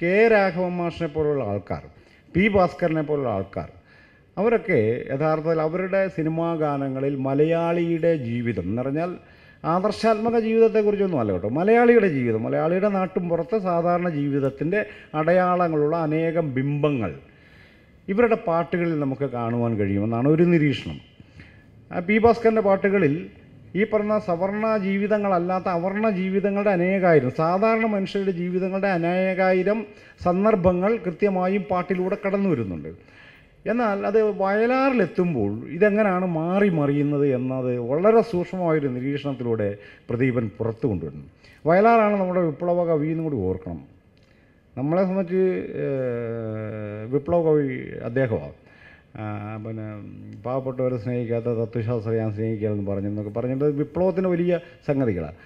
K Raghavan മാഷിനെ പോലുള്ള ആൾക്കാർ പി ഭാസ്കറിനെ പോലുള്ള ആൾക്കാർ അവരൊക്കെ യഥാർത്ഥത്തിൽ അവരുടെ സിനിമാ ഗാനങ്ങളിൽ മലയാളിയുടെ ജീവിതം എന്ന് പറഞ്ഞാൽ ആദർശാത്മക ജീവിതത്തെക്കുറിച്ചൊന്നും അല്ല കേട്ടോ മലയാളിയുടെ ജീവിതം മലയാളിയുടെ നാട്ടും പുറത്തെ സാധാരണ ജീവിതത്തിൻ്റെ അടയാളങ്ങളുള്ള അനേകം ബിംബങ്ങൾ ഇവരുടെ പാട്ടുകളിൽ നമുക്ക് കാണുവാൻ കഴിയുമെന്നാണ് ഒരു നിരീക്ഷണം പി ഭാസ്കറിൻ്റെ പാട്ടുകളിൽ ഈ പറഞ്ഞ സവർണ ജീവിതങ്ങളല്ലാത്ത അവർണ ജീവിതങ്ങളുടെ അനേകായിരം സാധാരണ മനുഷ്യരുടെ ജീവിതങ്ങളുടെ അനേകായിരം സന്ദർഭങ്ങൾ കൃത്യമായും പാട്ടിലൂടെ കടന്നു വരുന്നുണ്ട് എന്നാൽ അത് വയലാറിലെത്തുമ്പോൾ ഇതെങ്ങനെയാണ് മാറി മറിയുന്നത് എന്നത് വളരെ സൂക്ഷ്മമായൊരു നിരീക്ഷണത്തിലൂടെ പ്രദീപൻ പുറത്തു കൊണ്ടുവരുന്നു വയലാറാണ് നമ്മുടെ വിപ്ലവ കവി എന്നും കൂടി ഓർക്കണം നമ്മളെ സംബന്ധിച്ച് വിപ്ലവ കവി അദ്ദേഹമാണ് പിന്നെ പാവപ്പെട്ടവരെ സ്നേഹിക്കാത്ത തത്വശാസ്ത്രം ഞാൻ സ്നേഹിക്കാമെന്ന് പറഞ്ഞു എന്നൊക്കെ പറഞ്ഞിട്ട് വിപ്ലവത്തിന് വലിയ സംഗതികളാണ്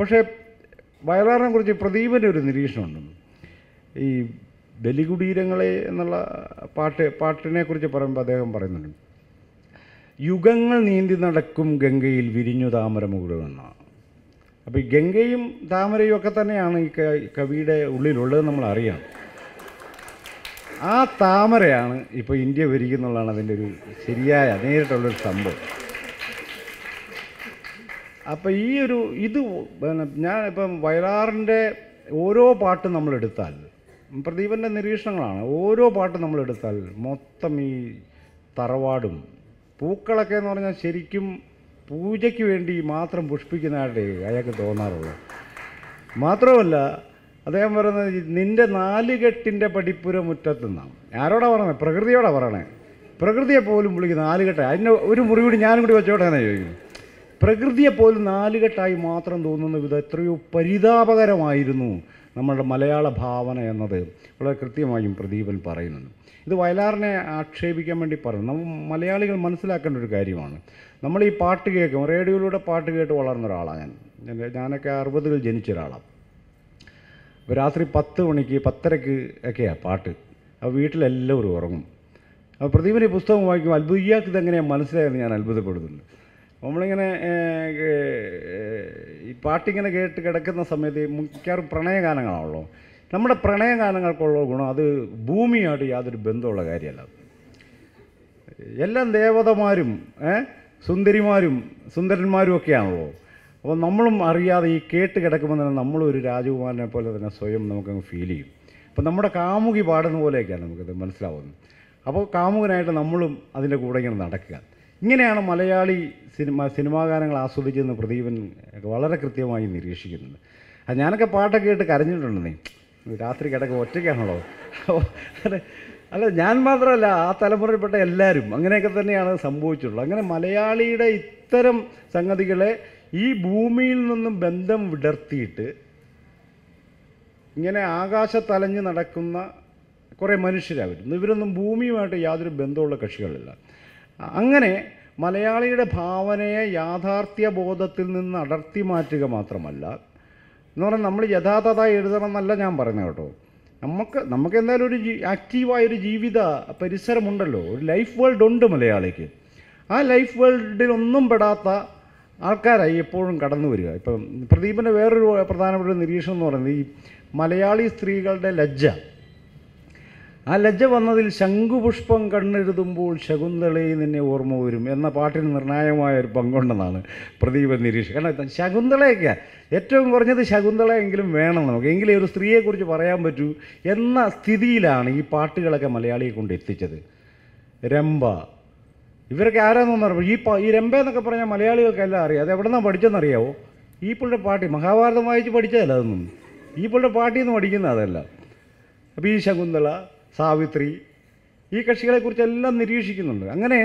പക്ഷേ വയലാറിനെ കുറിച്ച് പ്രദീപൻ്റെ ഒരു നിരീക്ഷണമുണ്ട് ഈ ബലികുടീരങ്ങളെ എന്നുള്ള പാട്ട് പാട്ടിനെ കുറിച്ച് പറയുമ്പോൾ അദ്ദേഹം പറയുന്നുണ്ട് യുഗങ്ങൾ നീന്തി നടക്കും ഗംഗയിൽ വിരിഞ്ഞു താമര താമരമുകുളമെന്നാണ് അപ്പോൾ ഈ ഗംഗയും താമരയും ഒക്കെ തന്നെയാണ് ഈ കവിയുടെ ഉള്ളിലുള്ളത് നമ്മൾ അറിയാം ആ താമരയാണ് ഇപ്പോൾ ഇന്ത്യ ഭരിക്കുന്നുള്ളതാണ് അതിൻ്റെ ഒരു ശരിയായ നേരിട്ടുള്ളൊരു സംഭവം അപ്പോൾ ഈ ഒരു ഇത് പിന്നെ ഞാനിപ്പം വയലാറിൻ്റെ ഓരോ പാട്ടും നമ്മളെടുത്താൽ പ്രദീപൻ്റെ നിരീക്ഷണങ്ങളാണ് ഓരോ പാട്ടും നമ്മളെടുത്താൽ മൊത്തം ഈ തറവാടും പൂക്കളൊക്കെ എന്ന് പറഞ്ഞാൽ ശരിക്കും പൂജയ്ക്ക് വേണ്ടി മാത്രം പുഷ്പിക്കുന്നതായിട്ടേ അയാൾക്ക് തോന്നാറുള്ളൂ മാത്രമല്ല അദ്ദേഹം പറയുന്നത് നിൻ്റെ നാലുകെട്ടിൻ്റെ പഠിപ്പുര നിന്നാണ് ആരോടാ പറയണേ പ്രകൃതിയോടാ പറയണേ പ്രകൃതിയെ പോലും വിളിക്കുന്നു അതിൻ്റെ ഒരു മുറി കൂടി ഞാനും കൂടി വെച്ചോട്ടെ എന്നാ ചോദിക്കും പ്രകൃതിയെ പോലും നാലുകെട്ടായി മാത്രം തോന്നുന്ന വിധം എത്രയോ പരിതാപകരമായിരുന്നു നമ്മളുടെ മലയാള ഭാവന എന്നത് വളരെ കൃത്യമായും പ്രദീപൻ പറയുന്നുണ്ട് ഇത് വയലാറിനെ ആക്ഷേപിക്കാൻ വേണ്ടി പറയുന്നു നമ്മൾ മലയാളികൾ മനസ്സിലാക്കേണ്ട ഒരു കാര്യമാണ് നമ്മൾ ഈ പാട്ട് കേൾക്കും റേഡിയോയിലൂടെ പാട്ട് കേട്ട് വളർന്ന ഒരാളാണ് ഞാൻ ഞാനൊക്കെ അറുപതുകൾ ജനിച്ച ഒരാളാണ് അപ്പോൾ രാത്രി പത്ത് മണിക്ക് പത്തരക്ക് ഒക്കെയാണ് പാട്ട് അപ്പോൾ വീട്ടിലെല്ലാവരും ഉറങ്ങും അപ്പോൾ പ്രദീപൻ പുസ്തകം വായിക്കുമ്പോൾ അത്ഭുത ഇയാൾക്ക് ഇതെങ്ങനെയാണ് മനസ്സിലായെന്ന് ഞാൻ അത്ഭുതപ്പെടുന്നുണ്ട് നമ്മളിങ്ങനെ ഈ പാട്ടിങ്ങനെ കേട്ട് കിടക്കുന്ന സമയത്ത് മിക്കവാറും പ്രണയഗാനങ്ങളാണല്ലോ നമ്മുടെ പ്രണയഗാനങ്ങൾക്കുള്ള ഗുണം അത് ഭൂമിയായിട്ട് യാതൊരു ബന്ധമുള്ള കാര്യമല്ല എല്ലാം ദേവതമാരും സുന്ദരിമാരും സുന്ദരന്മാരും ഒക്കെയാണല്ലോ അപ്പോൾ നമ്മളും അറിയാതെ ഈ കേട്ട് കിടക്കുമ്പോൾ തന്നെ നമ്മളും ഒരു രാജകുമാരനെ പോലെ തന്നെ സ്വയം നമുക്കങ്ങ് ഫീൽ ചെയ്യും അപ്പോൾ നമ്മുടെ കാമുകി പാടുന്ന പോലെയൊക്കെയാണ് നമുക്കത് മനസ്സിലാവുന്നത് അപ്പോൾ കാമുകനായിട്ട് നമ്മളും അതിൻ്റെ കൂടെ ഇങ്ങനെ നടക്കുക ഇങ്ങനെയാണ് മലയാളി സിനിമ സിനിമാ ഗാനങ്ങൾ ആസ്വദിക്കുന്ന പ്രദീപൻ വളരെ കൃത്യമായി നിരീക്ഷിക്കുന്നത് അത് ഞാനൊക്കെ പാട്ടൊക്കെ കേട്ട് കരഞ്ഞിട്ടുണ്ടെന്നേ രാത്രി കിടക്കുക ഒറ്റയ്ക്കാണല്ലോ അല്ല ഞാൻ മാത്രമല്ല ആ തലമുറയിൽപ്പെട്ട എല്ലാവരും അങ്ങനെയൊക്കെ തന്നെയാണ് സംഭവിച്ചിട്ടുള്ളത് അങ്ങനെ മലയാളിയുടെ ഇത്തരം സംഗതികളെ ഈ ഭൂമിയിൽ നിന്നും ബന്ധം വിടർത്തിയിട്ട് ഇങ്ങനെ ആകാശത്തലഞ്ഞ് നടക്കുന്ന കുറേ മനുഷ്യരാവരുന്നു ഇവരൊന്നും ഭൂമിയുമായിട്ട് യാതൊരു ബന്ധമുള്ള കക്ഷികളില്ല അങ്ങനെ മലയാളിയുടെ ഭാവനയെ യാഥാർത്ഥ്യ ബോധത്തിൽ നിന്ന് അടർത്തി മാറ്റുക മാത്രമല്ല എന്ന് പറഞ്ഞാൽ നമ്മൾ യഥാർത്ഥത എഴുതണം എന്നല്ല ഞാൻ പറയുന്നത് കേട്ടോ നമുക്ക് നമുക്ക് എന്തായാലും ഒരു ആക്റ്റീവായൊരു ജീവിത പരിസരമുണ്ടല്ലോ ഒരു ലൈഫ് വേൾഡ് ഉണ്ട് മലയാളിക്ക് ആ ലൈഫ് വേൾഡിലൊന്നും പെടാത്ത ആൾക്കാരായി എപ്പോഴും കടന്നു വരിക ഇപ്പം പ്രദീപിൻ്റെ വേറൊരു പ്രധാനപ്പെട്ട നിരീക്ഷണം എന്ന് പറയുന്നത് ഈ മലയാളി സ്ത്രീകളുടെ ലജ്ജ ആ ലജ്ജ വന്നതിൽ ശംഖുപുഷ്പം കണ്ണെഴുതുമ്പോൾ ശകുന്തളയെ നിന്നെ ഓർമ്മ വരും എന്ന പാട്ടിന് നിർണായകമായ ഒരു പങ്കുണ്ടെന്നാണ് പ്രദീപൻ നിരീക്ഷകൻ കാരണം ശകുന്തളയൊക്കെ ഏറ്റവും കുറഞ്ഞത് ശകുന്തളയെങ്കിലും വേണം നമുക്ക് എങ്കിലും ഒരു സ്ത്രീയെക്കുറിച്ച് പറയാൻ പറ്റൂ എന്ന സ്ഥിതിയിലാണ് ഈ പാട്ടുകളൊക്കെ മലയാളിയെ കൊണ്ട് എത്തിച്ചത് രംഭ ഇവരൊക്കെ ആരാന്നൊന്നും അറിയാം ഈ ഈ രംബ എന്നൊക്കെ പറഞ്ഞാൽ മലയാളികൾക്കെല്ലാം അറിയാം അത് എവിടെ നിന്നാണ് പഠിച്ചെന്നറിയാവോ ഈ പുള്ളിയുടെ പാട്ടി മഹാഭാരതം വായിച്ച് പഠിച്ചതല്ല അതൊന്നും ഈ പുള്ളിയുടെ പാട്ടിൽ നിന്ന് പഠിക്കുന്ന അതല്ല അപ്പോൾ ഈ ശകുന്തള സാവിത്രി ഈ കക്ഷികളെക്കുറിച്ച് എല്ലാം നിരീക്ഷിക്കുന്നുണ്ട് അങ്ങനെ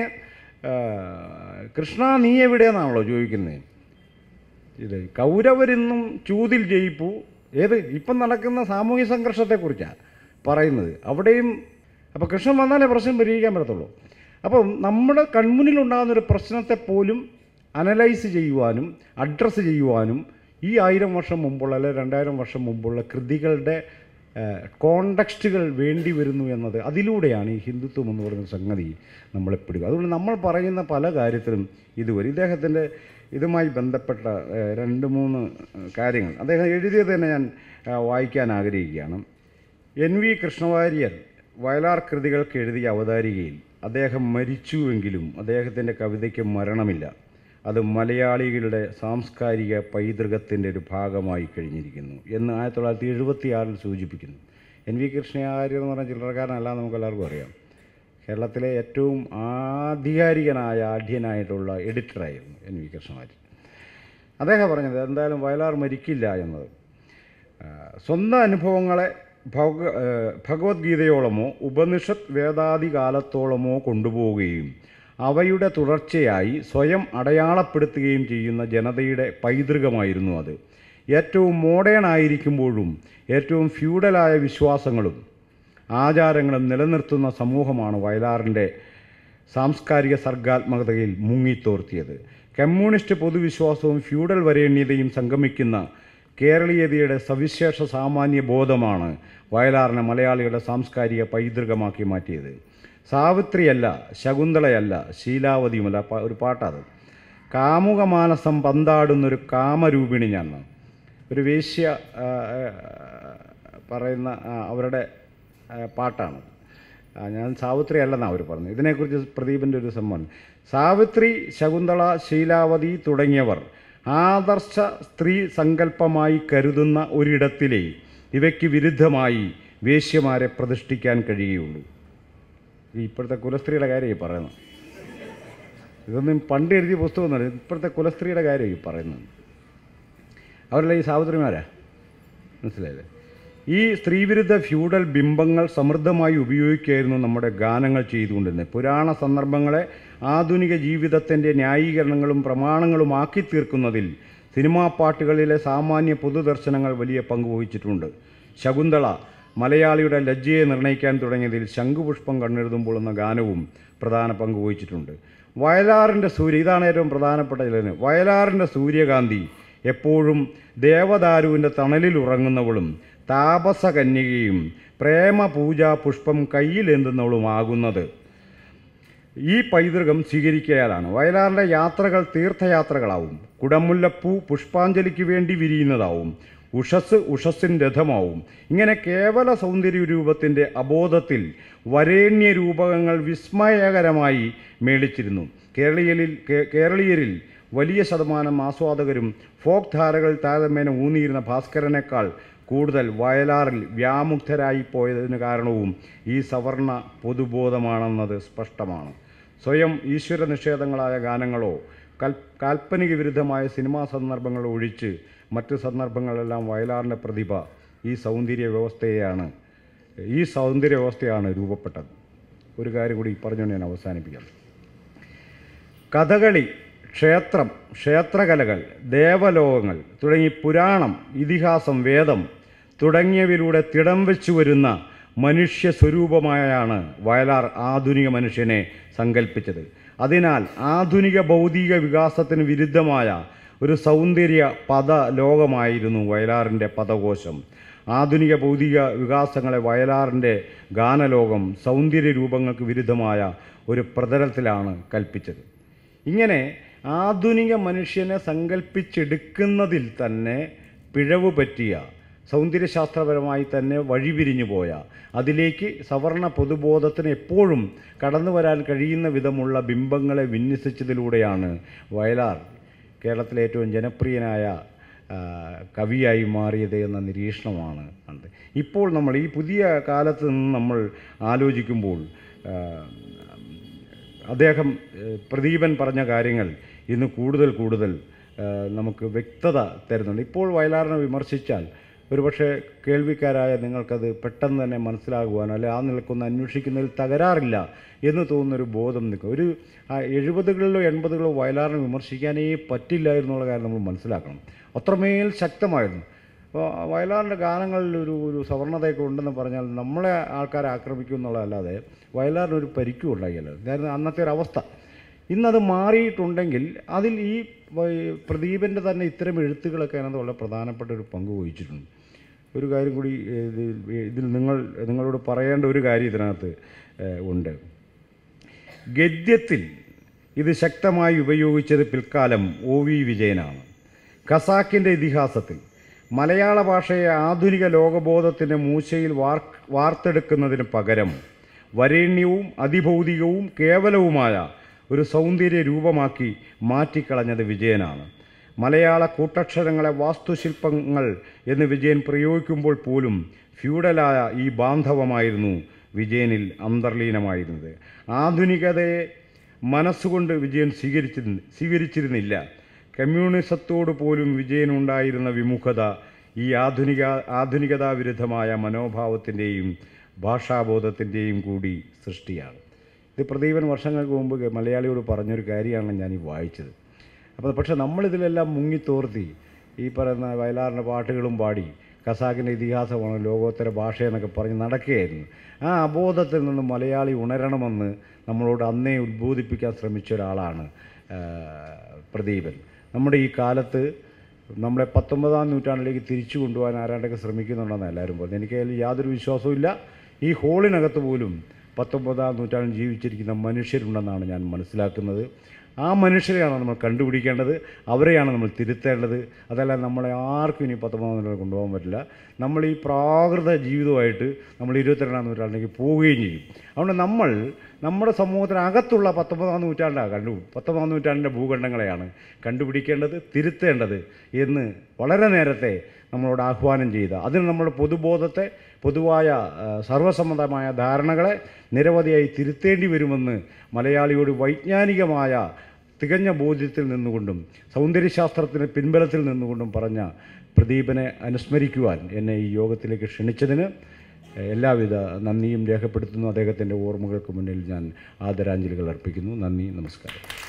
കൃഷ്ണ നീ എവിടെയെന്നാണല്ലോ ചോദിക്കുന്നത് ഇത് കൗരവരിന്നും ചൂതിൽ ജയിപ്പു ഏത് ഇപ്പം നടക്കുന്ന സാമൂഹ്യ സംഘർഷത്തെക്കുറിച്ചാണ് പറയുന്നത് അവിടെയും അപ്പോൾ കൃഷ്ണൻ വന്നാലേ പ്രശ്നം പരിഹരിക്കാൻ പറ്റത്തുള്ളൂ അപ്പം നമ്മുടെ കൺമുന്നിലുണ്ടാകുന്ന ഒരു പ്രശ്നത്തെ പോലും അനലൈസ് ചെയ്യുവാനും അഡ്രസ്സ് ചെയ്യുവാനും ഈ ആയിരം വർഷം മുമ്പുള്ള അല്ലെ രണ്ടായിരം വർഷം മുമ്പുള്ള കൃതികളുടെ കോണ്ടക്സ്റ്റുകൾ വേണ്ടി വരുന്നു എന്നത് അതിലൂടെയാണ് ഈ ഹിന്ദുത്വം എന്ന് പറയുന്ന സംഗതി നമ്മളെപ്പിടുക അതുകൊണ്ട് നമ്മൾ പറയുന്ന പല കാര്യത്തിലും ഇതുവരെ ഇദ്ദേഹത്തിൻ്റെ ഇതുമായി ബന്ധപ്പെട്ട രണ്ട് മൂന്ന് കാര്യങ്ങൾ അദ്ദേഹം എഴുതിയത് തന്നെ ഞാൻ വായിക്കാൻ ആഗ്രഹിക്കുകയാണ് എൻ വി കൃഷ്ണവാര്യർ വയലാർ കൃതികൾക്ക് എഴുതിയ അവതാരികയിൽ അദ്ദേഹം മരിച്ചുവെങ്കിലും അദ്ദേഹത്തിൻ്റെ കവിതയ്ക്ക് മരണമില്ല അത് മലയാളികളുടെ സാംസ്കാരിക പൈതൃകത്തിൻ്റെ ഒരു ഭാഗമായി കഴിഞ്ഞിരിക്കുന്നു എന്ന് ആയിരത്തി തൊള്ളായിരത്തി എഴുപത്തിയാറിൽ സൂചിപ്പിക്കുന്നു എൻ വി കൃഷ്ണയാര്യർ എന്ന് പറഞ്ഞ ചില്ലറക്കാരനല്ല നമുക്കെല്ലാവർക്കും അറിയാം കേരളത്തിലെ ഏറ്റവും ആധികാരികനായ ആഢ്യനായിട്ടുള്ള എഡിറ്ററായിരുന്നു എൻ വി കൃഷ്ണമാര്യൻ അദ്ദേഹം പറഞ്ഞത് എന്തായാലും വയലാർ മരിക്കില്ല എന്നത് സ്വന്തം അനുഭവങ്ങളെ ഭഗ ഭഗവത്ഗീതയോളമോ ഉപനിഷത്ത് വേദാദി കാലത്തോളമോ കൊണ്ടുപോവുകയും അവയുടെ തുടർച്ചയായി സ്വയം അടയാളപ്പെടുത്തുകയും ചെയ്യുന്ന ജനതയുടെ പൈതൃകമായിരുന്നു അത് ഏറ്റവും മോഡേൺ ആയിരിക്കുമ്പോഴും ഏറ്റവും ഫ്യൂഡലായ വിശ്വാസങ്ങളും ആചാരങ്ങളും നിലനിർത്തുന്ന സമൂഹമാണ് വയലാറിൻ്റെ സാംസ്കാരിക സർഗാത്മകതയിൽ മുങ്ങിത്തോർത്തിയത് കമ്മ്യൂണിസ്റ്റ് പൊതുവിശ്വാസവും ഫ്യൂഡൽ വരേണ്യതയും സംഗമിക്കുന്ന കേരളീയതയുടെ സവിശേഷ സാമാന്യ ബോധമാണ് വയലാറിനെ മലയാളിയുടെ സാംസ്കാരിക പൈതൃകമാക്കി മാറ്റിയത് സാവിത്രിയല്ല ശകുന്തളയല്ല ശീലാവതിയുമല്ല ഒരു പാട്ടാണ് കാമുകമാനസം പന്താടുന്നൊരു കാമരൂപിണി ഞാൻ ഒരു വേശ്യ പറയുന്ന അവരുടെ പാട്ടാണ് ഞാൻ സാവിത്രി അല്ലെന്നാണ് അവർ പറഞ്ഞു ഇതിനെക്കുറിച്ച് പ്രദീപിൻ്റെ ഒരു സമ്മാനം സാവിത്രി ശകുന്തള ശീലാവതി തുടങ്ങിയവർ ആദർശ സ്ത്രീ സങ്കല്പമായി കരുതുന്ന ഒരിടത്തിലേ ഇവയ്ക്ക് വിരുദ്ധമായി വേശ്യമാരെ പ്രതിഷ്ഠിക്കാൻ കഴിയുള്ളൂ ഈ ഇപ്പോഴത്തെ കുലസ്ത്രീയുടെ കാര്യമായി പറയുന്നത് ഇതൊന്നും പണ്ട് എഴുതിയ പുസ്തകമൊന്നുമല്ല ഇപ്പോഴത്തെ കുലസ്ത്രീയുടെ കാര്യമായി പറയുന്നത് അവരല്ല ഈ സാവിത്രിമാരാ മനസ്സിലായില്ലേ ഈ സ്ത്രീവിരുദ്ധ ഫ്യൂഡൽ ബിംബങ്ങൾ സമൃദ്ധമായി ഉപയോഗിക്കുകയായിരുന്നു നമ്മുടെ ഗാനങ്ങൾ ചെയ്തുകൊണ്ടിരുന്നത് പുരാണ സന്ദർഭങ്ങളെ ആധുനിക ജീവിതത്തിൻ്റെ ന്യായീകരണങ്ങളും ആക്കി തീർക്കുന്നതിൽ സിനിമാ പാട്ടുകളിലെ സാമാന്യ പൊതുദർശനങ്ങൾ വലിയ പങ്ക് വഹിച്ചിട്ടുണ്ട് ശകുന്തള മലയാളിയുടെ ലജ്ജയെ നിർണ്ണയിക്കാൻ തുടങ്ങിയതിൽ ശംഖുപുഷ്പം കണ്ണെഴുതുമ്പോൾ എന്ന ഗാനവും പ്രധാന പങ്ക് വഹിച്ചിട്ടുണ്ട് വയലാറിൻ്റെ സൂര്യ ഇതാണ് ഏറ്റവും പ്രധാനപ്പെട്ട ചിലതിന് വയലാറിൻ്റെ സൂര്യകാന്തി എപ്പോഴും ദേവദാരുവിൻ്റെ തണലിൽ ഉറങ്ങുന്നവളും താപസകന്യകയും പൂജാ പുഷ്പം കയ്യിലെന്തുന്നവളുമാകുന്നത് ഈ പൈതൃകം സ്വീകരിക്കേതാണ് വയലാറിൻ്റെ യാത്രകൾ തീർത്ഥയാത്രകളാവും കുടമുല്ലപ്പൂ പുഷ്പാഞ്ജലിക്ക് വേണ്ടി വിരിയുന്നതാവും ഉഷസ് ഉഷസ്സിൻ രഥമാവും ഇങ്ങനെ കേവല സൗന്ദര്യ രൂപത്തിൻ്റെ അബോധത്തിൽ വരേണ്യ രൂപകങ്ങൾ വിസ്മയകരമായി മേളിച്ചിരുന്നു കേരളീയരിൽ കേരളീയരിൽ വലിയ ശതമാനം ആസ്വാദകരും ഫോക്ക് ധാരകൾ താരതമ്യേന ഊന്നിയിരുന്ന ഭാസ്കരനേക്കാൾ കൂടുതൽ വയലാറിൽ വ്യാമുഗ്ധരായി പോയതിന് കാരണവും ഈ സവർണ പൊതുബോധമാണെന്നത് സ്പഷ്ടമാണ് സ്വയം ഈശ്വര നിഷേധങ്ങളായ ഗാനങ്ങളോ കൽ കാൽപ്പനിക വിരുദ്ധമായ സിനിമാ സന്ദർഭങ്ങൾ ഒഴിച്ച് മറ്റ് സന്ദർഭങ്ങളെല്ലാം വയലാറിൻ്റെ പ്രതിഭ ഈ സൗന്ദര്യ വ്യവസ്ഥയെയാണ് ഈ സൗന്ദര്യ വ്യവസ്ഥയാണ് രൂപപ്പെട്ടത് ഒരു കാര്യം കൂടി പറഞ്ഞുകൊണ്ട് ഞാൻ അവസാനിപ്പിക്കാം കഥകളി ക്ഷേത്രം ക്ഷേത്രകലകൾ ദേവലോകങ്ങൾ തുടങ്ങി പുരാണം ഇതിഹാസം വേദം തുടങ്ങിയവയിലൂടെ തിടം വെച്ചു വരുന്ന മനുഷ്യ സ്വരൂപമായാണ് വയലാർ ആധുനിക മനുഷ്യനെ സങ്കല്പിച്ചത് അതിനാൽ ആധുനിക ഭൗതിക വികാസത്തിന് വിരുദ്ധമായ ഒരു സൗന്ദര്യ പദ ലോകമായിരുന്നു വയലാറിൻ്റെ പദകോശം ആധുനിക ഭൗതിക വികാസങ്ങളെ വയലാറിൻ്റെ ഗാനലോകം സൗന്ദര്യ രൂപങ്ങൾക്ക് വിരുദ്ധമായ ഒരു പ്രതലത്തിലാണ് കൽപ്പിച്ചത് ഇങ്ങനെ ആധുനിക മനുഷ്യനെ സങ്കല്പിച്ചെടുക്കുന്നതിൽ തന്നെ പിഴവ് പറ്റിയ സൗന്ദര്യശാസ്ത്രപരമായി തന്നെ വഴിപിരിഞ്ഞു പോയ അതിലേക്ക് സവർണ പൊതുബോധത്തിന് എപ്പോഴും കടന്നു വരാൻ കഴിയുന്ന വിധമുള്ള ബിംബങ്ങളെ വിന്യസിച്ചതിലൂടെയാണ് വയലാർ കേരളത്തിലെ ഏറ്റവും ജനപ്രിയനായ കവിയായി മാറിയത് എന്ന നിരീക്ഷണമാണ് കണ്ടത് ഇപ്പോൾ നമ്മൾ ഈ പുതിയ കാലത്ത് നിന്ന് നമ്മൾ ആലോചിക്കുമ്പോൾ അദ്ദേഹം പ്രദീപൻ പറഞ്ഞ കാര്യങ്ങൾ ഇന്ന് കൂടുതൽ കൂടുതൽ നമുക്ക് വ്യക്തത തരുന്നുണ്ട് ഇപ്പോൾ വയലാറിനെ വിമർശിച്ചാൽ ഒരുപക്ഷെ കേൾവിക്കാരായ നിങ്ങൾക്കത് പെട്ടെന്ന് തന്നെ മനസ്സിലാകുവാൻ അല്ലെ ആ നിൽക്കുന്ന അന്വേഷിക്കുന്നതിൽ തകരാറില്ല എന്ന് തോന്നുന്നൊരു ബോധം നിൽക്കും ഒരു എഴുപതുകളിലോ എൺപതുകളിലോ വയലാറിനെ വിമർശിക്കാനേ പറ്റില്ലായിരുന്നുള്ള എന്നുള്ള കാര്യം നമ്മൾ മനസ്സിലാക്കണം അത്രമേൽ ശക്തമായിരുന്നു അപ്പോൾ വയലാറിൻ്റെ ഗാനങ്ങളിൽ ഒരു ഒരു സവർണതയൊക്കെ ഉണ്ടെന്ന് പറഞ്ഞാൽ നമ്മളെ ആൾക്കാരെ ആക്രമിക്കും എന്നുള്ളതല്ലാതെ വയലാറിനൊരു പരിക്കും ഉണ്ടായില്ല ഇതായിരുന്നു അന്നത്തെ ഒരു അവസ്ഥ ഇന്നത് മാറിയിട്ടുണ്ടെങ്കിൽ അതിൽ ഈ പ്രദീപിൻ്റെ തന്നെ ഇത്തരം എഴുത്തുകളൊക്കെ അതിനകത്ത് വളരെ പ്രധാനപ്പെട്ട ഒരു പങ്ക് വഹിച്ചിട്ടുണ്ട് ഒരു കാര്യം കൂടി ഇതിൽ നിങ്ങൾ നിങ്ങളോട് പറയേണ്ട ഒരു കാര്യം ഇതിനകത്ത് ഉണ്ട് ഗദ്യത്തിൽ ഇത് ശക്തമായി ഉപയോഗിച്ചത് പിൽക്കാലം ഒ വി വിജയനാണ് ഖസാക്കിൻ്റെ ഇതിഹാസത്തിൽ മലയാള ഭാഷയെ ആധുനിക ലോകബോധത്തിൻ്റെ മൂശയിൽ വാർത്തെടുക്കുന്നതിന് പകരം വരേണ്യവും അതിഭൗതികവും കേവലവുമായ ഒരു സൗന്ദര്യ രൂപമാക്കി മാറ്റിക്കളഞ്ഞത് വിജയനാണ് മലയാള കൂട്ടക്ഷരങ്ങളെ വാസ്തുശില്പങ്ങൾ എന്ന് വിജയൻ പ്രയോഗിക്കുമ്പോൾ പോലും ഫ്യൂഡലായ ഈ ബാന്ധവമായിരുന്നു വിജയനിൽ അന്തർലീനമായിരുന്നത് ആധുനികതയെ മനസ്സുകൊണ്ട് വിജയൻ സ്വീകരിച്ചി സ്വീകരിച്ചിരുന്നില്ല കമ്മ്യൂണിസത്തോട് പോലും വിജയനുണ്ടായിരുന്ന വിമുഖത ഈ ആധുനിക ആധുനികതാ വിരുദ്ധമായ മനോഭാവത്തിൻ്റെയും ഭാഷാബോധത്തിൻ്റെയും കൂടി സൃഷ്ടിയാണ് ഇത് പ്രദീപൻ വർഷങ്ങൾക്ക് മുമ്പ് മലയാളിയോട് പറഞ്ഞൊരു കാര്യമാണ് ഞാൻ ഈ വായിച്ചത് അപ്പോൾ പക്ഷെ നമ്മളിതിലെല്ലാം മുങ്ങിത്തോർത്തി ഈ പറയുന്ന വയലാറിൻ്റെ പാട്ടുകളും പാടി കസാക്കിൻ്റെ ഇതിഹാസമാണ് ലോകോത്തര ഭാഷയെന്നൊക്കെ പറഞ്ഞ് നടക്കുകയായിരുന്നു ആ അബോധത്തിൽ നിന്ന് മലയാളി ഉണരണമെന്ന് നമ്മളോട് അന്നേ ഉദ്ബോധിപ്പിക്കാൻ ശ്രമിച്ച ഒരാളാണ് പ്രദീപൻ നമ്മുടെ ഈ കാലത്ത് നമ്മളെ പത്തൊമ്പതാം നൂറ്റാണ്ടിലേക്ക് തിരിച്ചു കൊണ്ടുപോകാൻ ആരാണ്ടൊക്കെ ശ്രമിക്കുന്നുണ്ടെന്ന് എല്ലാവരും പറഞ്ഞു എനിക്ക് അതിൽ യാതൊരു വിശ്വാസവും ഈ ഹോളിനകത്ത് പോലും പത്തൊമ്പതാം നൂറ്റാണ്ടിൽ ജീവിച്ചിരിക്കുന്ന മനുഷ്യരുണ്ടെന്നാണ് ഞാൻ മനസ്സിലാക്കുന്നത് ആ മനുഷ്യരെയാണ് നമ്മൾ കണ്ടുപിടിക്കേണ്ടത് അവരെയാണ് നമ്മൾ തിരുത്തേണ്ടത് അതല്ല നമ്മളെ ആർക്കും ഇനി പത്തൊമ്പതാം നൂറ്റാണ്ട് കൊണ്ടുപോകാൻ പറ്റില്ല നമ്മൾ ഈ പ്രാകൃത ജീവിതമായിട്ട് നമ്മൾ ഇരുപത്തിരണ്ടാം നൂറ്റാണ്ടിലേക്ക് പോവുകയും ചെയ്യും അതുകൊണ്ട് നമ്മൾ നമ്മുടെ സമൂഹത്തിനകത്തുള്ള പത്തൊമ്പതാം നൂറ്റാണ്ടാണ് കണ്ടു പത്തൊമ്പതാം നൂറ്റാണ്ടിൻ്റെ ഭൂഖണ്ഡങ്ങളെയാണ് കണ്ടുപിടിക്കേണ്ടത് തിരുത്തേണ്ടത് എന്ന് വളരെ നേരത്തെ നമ്മളോട് ആഹ്വാനം ചെയ്ത അതിന് നമ്മുടെ പൊതുബോധത്തെ പൊതുവായ സർവസമ്മതമായ ധാരണകളെ നിരവധിയായി തിരുത്തേണ്ടി വരുമെന്ന് മലയാളിയോട് വൈജ്ഞാനികമായ തികഞ്ഞ ബോധ്യത്തിൽ നിന്നുകൊണ്ടും സൗന്ദര്യശാസ്ത്രത്തിന് പിൻബലത്തിൽ നിന്നുകൊണ്ടും പറഞ്ഞ പ്രദീപനെ അനുസ്മരിക്കുവാൻ എന്നെ ഈ യോഗത്തിലേക്ക് ക്ഷണിച്ചതിന് എല്ലാവിധ നന്ദിയും രേഖപ്പെടുത്തുന്നു അദ്ദേഹത്തിൻ്റെ ഓർമ്മകൾക്ക് മുന്നിൽ ഞാൻ ആദരാഞ്ജലികൾ അർപ്പിക്കുന്നു നന്ദി നമസ്കാരം